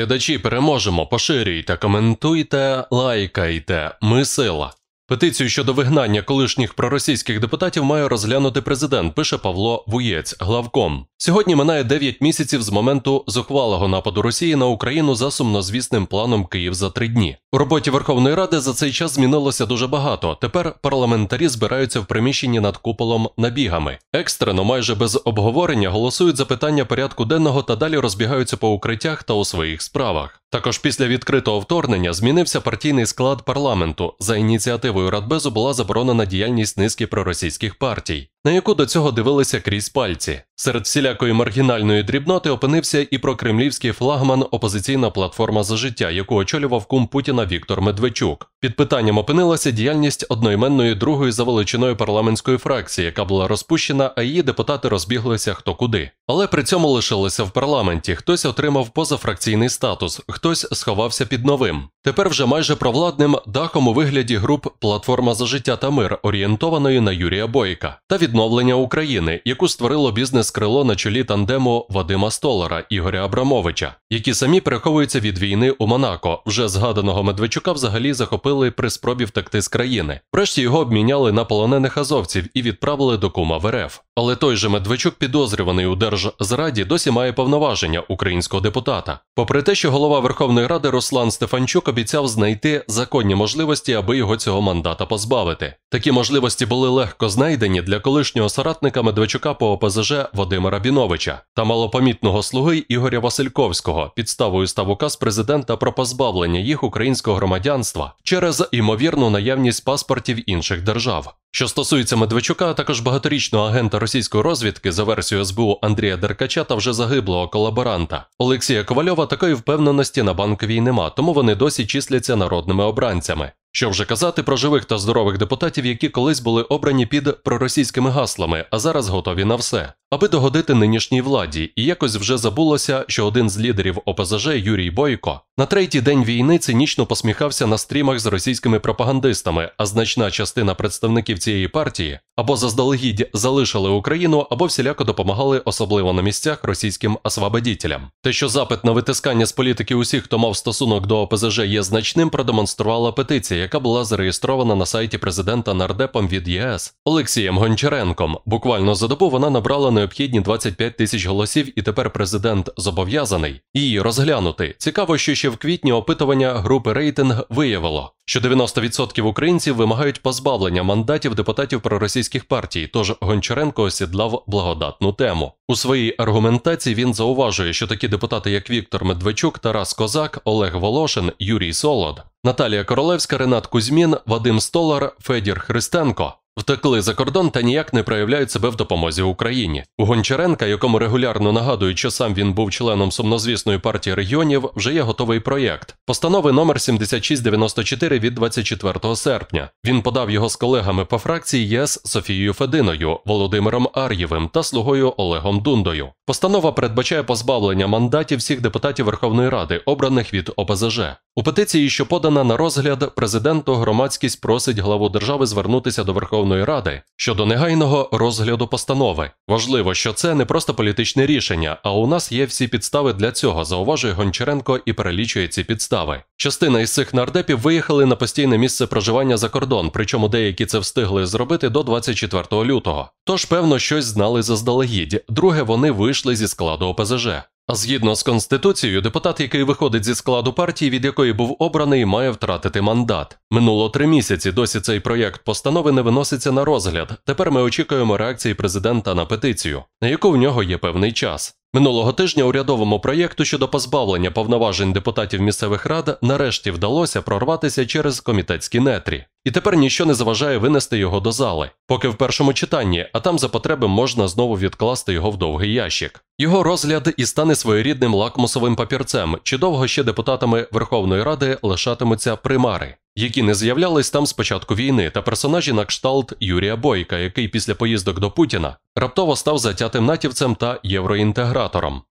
глядачі, переможемо, поширюйте, коментуйте, лайкайте. Ми сила. Петицію щодо вигнання колишніх проросійських депутатів має розглянути президент, пише Павло Вуєць, главком. Сьогодні минає 9 місяців з моменту зухвалого нападу Росії на Україну за сумнозвісним планом Київ за три дні. У роботі Верховної Ради за цей час змінилося дуже багато. Тепер парламентарі збираються в приміщенні над куполом набігами. Екстрено, майже без обговорення, голосують за питання порядку денного та далі розбігаються по укриттях та у своїх справах. Також після відкритого вторгнення змінився партійний склад парламенту за ініціативу постановою Радбезу була заборонена діяльність низки проросійських партій на яку до цього дивилися крізь пальці. Серед всілякої маргінальної дрібноти опинився і прокремлівський флагман опозиційна платформа за життя, яку очолював кум Путіна Віктор Медведчук. Під питанням опинилася діяльність одноіменної другої за величиною парламентської фракції, яка була розпущена, а її депутати розбіглися хто куди. Але при цьому лишилися в парламенті. Хтось отримав позафракційний статус, хтось сховався під новим. Тепер вже майже провладним дахом у вигляді груп Платформа за життя та мир, орієнтованої на Юрія Бойка. Та від відновлення України, яку створило бізнес-крило на чолі тандему Вадима Столара Ігоря Абрамовича, які самі переховуються від війни у Монако. Вже згаданого Медведчука взагалі захопили при спробі втекти з країни. Врешті його обміняли на полонених азовців і відправили до кума в РФ. Але той же Медведчук, підозрюваний у держзраді, досі має повноваження українського депутата. Попри те, що голова Верховної Ради Руслан Стефанчук обіцяв знайти законні можливості, аби його цього мандата позбавити. Такі можливості були легко знайдені для колишнього соратника Медведчука по ОПЗЖ Вадима Рабіновича та малопомітного слуги Ігоря Васильковського. Підставою став указ президента про позбавлення їх українського громадянства через імовірну наявність паспортів інших держав. Що стосується Медведчука, також багаторічного агента російської розвідки за версією СБУ Андрія Деркача та вже загиблого колаборанта Олексія Ковальова, такої впевненості на банковій нема, тому вони досі числяться народними обранцями. Що вже казати про живих та здорових депутатів, які колись були обрані під проросійськими гаслами, а зараз готові на все, аби догодити нинішній владі, і якось вже забулося, що один з лідерів ОПЗЖ Юрій Бойко на третій день війни цинічно посміхався на стрімах з російськими пропагандистами, а значна частина представників цієї партії або заздалегідь залишили Україну, або всіляко допомагали, особливо на місцях російським освободітелям. Те, що запит на витискання з політики усіх, хто мав стосунок до ОПЗЖ, є значним, продемонструвала петиція яка була зареєстрована на сайті президента нардепом від ЄС Олексієм Гончаренком. Буквально за добу вона набрала необхідні 25 тисяч голосів, і тепер президент зобов'язаний її розглянути. Цікаво, що ще в квітні опитування групи рейтинг виявило. Що 90% українців вимагають позбавлення мандатів депутатів проросійських партій, тож Гончаренко осідлав благодатну тему. У своїй аргументації він зауважує, що такі депутати, як Віктор Медведчук, Тарас Козак, Олег Волошин, Юрій Солод, Наталія Королевська, Ренат Кузьмін, Вадим Столар, Федір Христенко втекли за кордон та ніяк не проявляють себе в допомозі Україні. У Гончаренка, якому регулярно нагадують, що сам він був членом сумнозвісної партії регіонів, вже є готовий проєкт постанови номер 7694 від 24 серпня. Він подав його з колегами по фракції ЄС Софією Фединою, Володимиром Ар'євим та слугою Олегом Дундою. Постанова передбачає позбавлення мандатів всіх депутатів Верховної Ради, обраних від ОПЗЖ. У петиції, що подана на розгляд, президенту громадськість просить главу держави звернутися до Верховної. Верховної Ради щодо негайного розгляду постанови. Важливо, що це не просто політичне рішення, а у нас є всі підстави для цього, зауважує Гончаренко і перелічує ці підстави. Частина із цих нардепів виїхали на постійне місце проживання за кордон, причому деякі це встигли зробити до 24 лютого. Тож, певно, щось знали заздалегідь. Друге, вони вийшли зі складу ОПЗЖ. Згідно з конституцією, депутат, який виходить зі складу партії, від якої був обраний, має втратити мандат. Минуло три місяці. Досі цей проєкт постанови не виноситься на розгляд. Тепер ми очікуємо реакції президента на петицію, на яку в нього є певний час. Минулого тижня урядовому проєкту щодо позбавлення повноважень депутатів місцевих рад нарешті вдалося прорватися через комітетські нетрі, і тепер ніщо не заважає винести його до зали, поки в першому читанні, а там за потреби можна знову відкласти його в довгий ящик. Його розгляд і стане своєрідним лакмусовим папірцем, чи довго ще депутатами Верховної Ради лишатимуться примари які не з'являлись там з початку війни, та персонажі на кшталт Юрія Бойка, який після поїздок до Путіна раптово став затятим натівцем та євроінтегратором.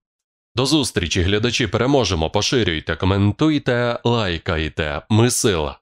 До зустрічі, глядачі, переможемо, поширюйте, коментуйте, лайкайте. Ми сила.